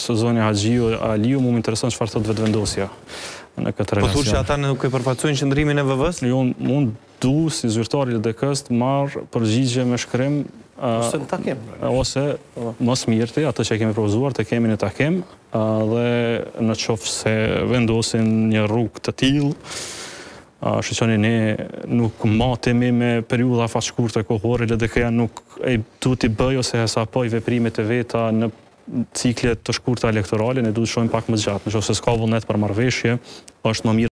zonja Haxhiu, Aliu, mu më interesën farë të vetë vendosja në këtë po relacion. Po thurë që ata nuk e përfaqësojnë qëndrimin e VV-s? Jo, unë du, si zyrtari dhe këst, marë përgjigje me shkrim... Ose në takim. Ose, mos mirëti, atë që kemi propozuar, të kemi në takim, dhe në qofë se vendosin një rrugë të tilë, Shqyqoni ne nuk matemi me periuda faqkur të kohore, dhe këja nuk e du t'i bëj ose hesapoj veprimet e veta në ciklet të shkurta elektorale, ne duhet shojmë pak më gjatë, në që se s'ka vullnet për marveshje, është më mirë